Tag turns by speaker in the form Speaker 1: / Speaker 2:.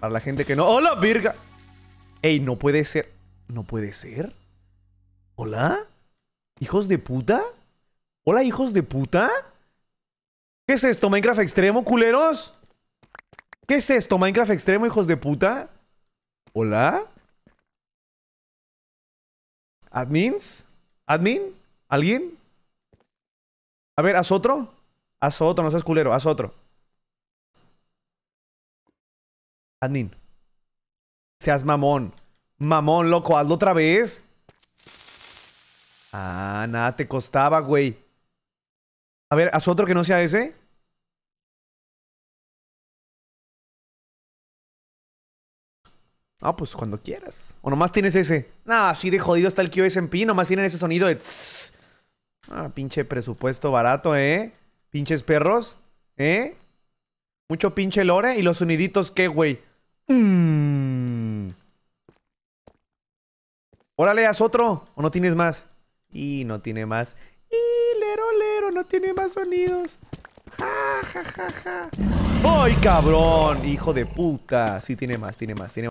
Speaker 1: Para la gente que no... ¡Hola, virga! Ey, no puede ser. ¿No puede ser? ¿Hola? ¿Hijos de puta? ¿Hola, hijos de puta? ¿Qué es esto, Minecraft Extremo, culeros? ¿Qué es esto, Minecraft Extremo, hijos de puta? ¿Hola? ¿Admins? ¿Admin? ¿Alguien? A ver, haz otro. Haz otro, no seas culero, haz otro. Admin. Seas mamón. Mamón, loco, hazlo otra vez. Ah, nada te costaba, güey. A ver, haz otro que no sea ese. Ah, pues cuando quieras. O nomás tienes ese. Nah, así de jodido está el QSMP. Nomás tienen ese sonido de... Tss. Ah, pinche presupuesto barato, ¿eh? Pinches perros, ¿eh? Mucho pinche lore. ¿Y los soniditos qué, güey? Mmm. Órale, haz otro. ¿O no tienes más? Y no tiene más. Y lero, lero, no tiene más sonidos. Ja, ja, ja, ja. ¡Ay, cabrón! Hijo de puta. Sí, tiene más, tiene más, tiene más.